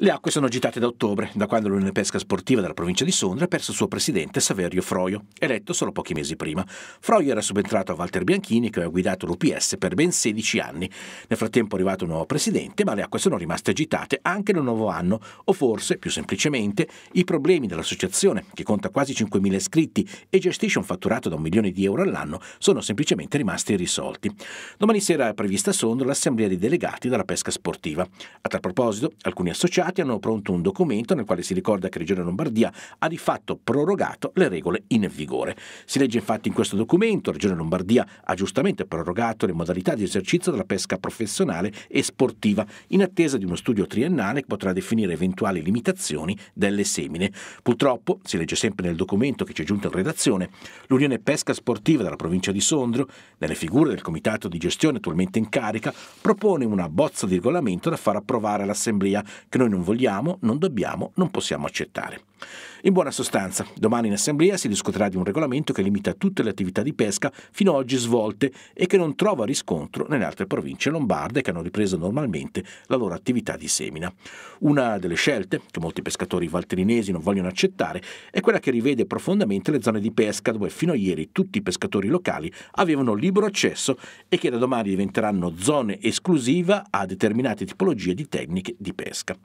Le acque sono agitate da ottobre, da quando l'Unione Pesca Sportiva della provincia di Sondra ha perso il suo presidente Saverio Froio, eletto solo pochi mesi prima. Froio era subentrato a Walter Bianchini che aveva guidato l'UPS per ben 16 anni. Nel frattempo è arrivato un nuovo presidente, ma le acque sono rimaste agitate anche nel nuovo anno, o forse, più semplicemente, i problemi dell'associazione, che conta quasi 5.000 iscritti e gestisce un fatturato da un milione di euro all'anno, sono semplicemente rimasti irrisolti. Domani sera è prevista a Sondra l'assemblea dei delegati della pesca sportiva. A tal proposito, alcuni associati Stati hanno pronto un documento nel quale si ricorda che Regione Lombardia ha di fatto prorogato le regole in vigore. Si legge infatti in questo documento, Regione Lombardia ha giustamente prorogato le modalità di esercizio della pesca professionale e sportiva in attesa di uno studio triennale che potrà definire eventuali limitazioni delle semine. Purtroppo, si legge sempre nel documento che ci è giunto in redazione, l'Unione Pesca Sportiva della provincia di Sondrio, nelle figure del comitato di gestione attualmente in carica, propone una bozza di regolamento da far approvare all'Assemblea che noi non non vogliamo, non dobbiamo, non possiamo accettare. In buona sostanza, domani in assemblea si discuterà di un regolamento che limita tutte le attività di pesca fino ad oggi svolte e che non trova riscontro nelle altre province lombarde che hanno ripreso normalmente la loro attività di semina. Una delle scelte che molti pescatori valterinesi non vogliono accettare è quella che rivede profondamente le zone di pesca dove fino a ieri tutti i pescatori locali avevano libero accesso e che da domani diventeranno zone esclusiva a determinate tipologie di tecniche di pesca.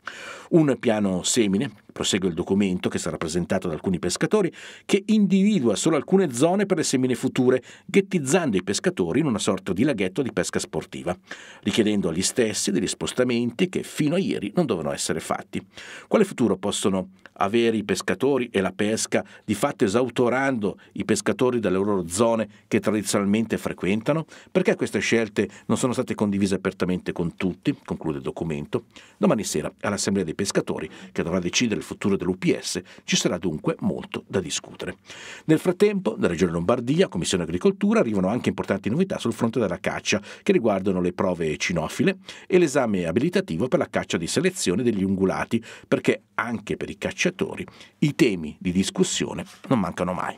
Un piano semine, prosegue il documento che sarà presentato da alcuni pescatori, che individua solo alcune zone per le semine future, ghettizzando i pescatori in una sorta di laghetto di pesca sportiva, richiedendo agli stessi degli spostamenti che fino a ieri non dovevano essere fatti. Quale futuro possono avere i pescatori e la pesca, di fatto esautorando i pescatori dalle loro zone che tradizionalmente frequentano? Perché queste scelte non sono state condivise apertamente con tutti? Conclude il documento. Domani sera all'Assemblea dei pescatori, che dovrà decidere il futuro dell'UPS, ci sarà dunque molto da discutere. Nel frattempo, nella Regione Lombardia, Commissione Agricoltura, arrivano anche importanti novità sul fronte della caccia, che riguardano le prove cinofile e l'esame abilitativo per la caccia di selezione degli ungulati, perché anche per i cacciatori lettori. I temi di discussione non mancano mai.